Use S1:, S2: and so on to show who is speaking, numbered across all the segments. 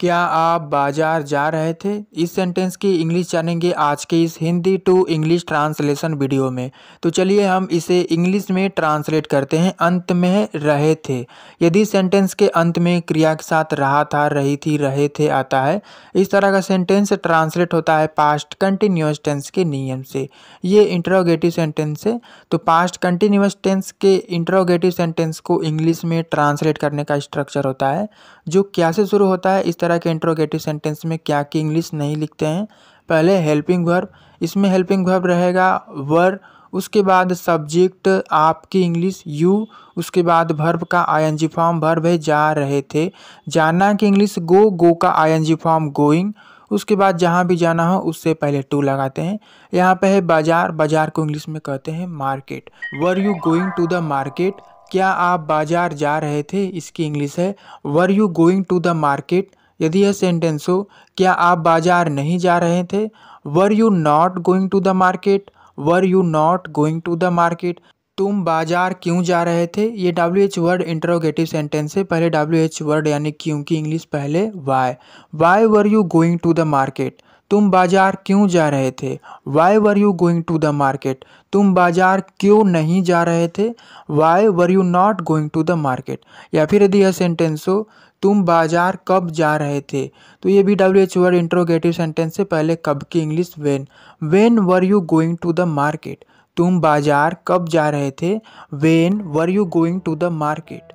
S1: क्या आप बाजार जा रहे थे इस सेंटेंस की इंग्लिश जानेंगे आज के इस Hindi to English translation video में तो चलिए हम इसे इंग्लिश में ट्रांसलेट करते हैं अंत में रहे थे यदि सेंटेंस के अंत में क्रिया के साथ रहा था रही थी रहे थे आता है इस तरह का सेंटेंस ट्रांसलेट होता है पास्ट कंटिन्यूस टेंस के नियम से ये इंट्रोगेटिव सेंटेंस है तो पास्ट कंटिन्यूस टेंस के इंट्रोगेटिव सेंटेंस को इंग्लिश में ट्रांसलेट करने का स्ट्रक्चर होता है जो क्या से शुरू होता है इस तरह के इंट्रोगेटिव सेंटेंस में क्या की इंग्लिश नहीं लिखते हैं पहले हेल्पिंग वर्ब इसमें हेल्पिंग वर्ब रहेगा वर उसके बाद सब्जेक्ट आपकी इंग्लिश यू उसके बाद भर्ब का आईएनजी फॉर्म भर्ब है जा रहे थे जाना की इंग्लिश गो गो का आईएनजी फॉर्म गोइंग उसके बाद जहाँ भी जाना हो उससे पहले टू लगाते हैं यहाँ पे है बाजार बाजार को इंग्लिश में कहते हैं market were you going to the market क्या आप बाजार जा रहे थे इसकी इंग्लिश है were you going to the market यदि यह सेंटेंस हो क्या आप बाजार नहीं जा रहे थे were you not going to the market were you not going to the market तुम बाजार क्यों जा रहे थे ये W H word interrogative sentence है पहले डब्ल्यू एच वर्ड यानी क्यों की इंग्लिश पहले why why were you going to the market तुम बाजार क्यों जा रहे थे why were you going to the market तुम बाजार क्यों नहीं जा रहे थे why were you not going to the market या फिर यदि यह सेंटेंस हो तुम बाजार कब जा रहे थे तो ये भी W H word interrogative sentence से पहले कब की English when when were you going to the market तुम बाजार कब जा रहे थे when were you going to the market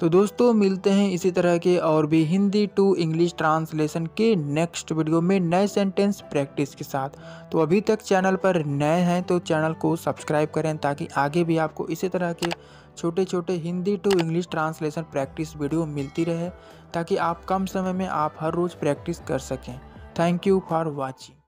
S1: तो दोस्तों मिलते हैं इसी तरह के और भी हिंदी टू इंग्लिश ट्रांसलेशन के नेक्स्ट वीडियो में नए सेंटेंस प्रैक्टिस के साथ तो अभी तक चैनल पर नए हैं तो चैनल को सब्सक्राइब करें ताकि आगे भी आपको इसी तरह के छोटे छोटे Hindi to English translation practice video मिलती रहे ताकि आप कम समय में आप हर रोज़ प्रैक्टिस कर सकें थैंक यू फॉर वॉचिंग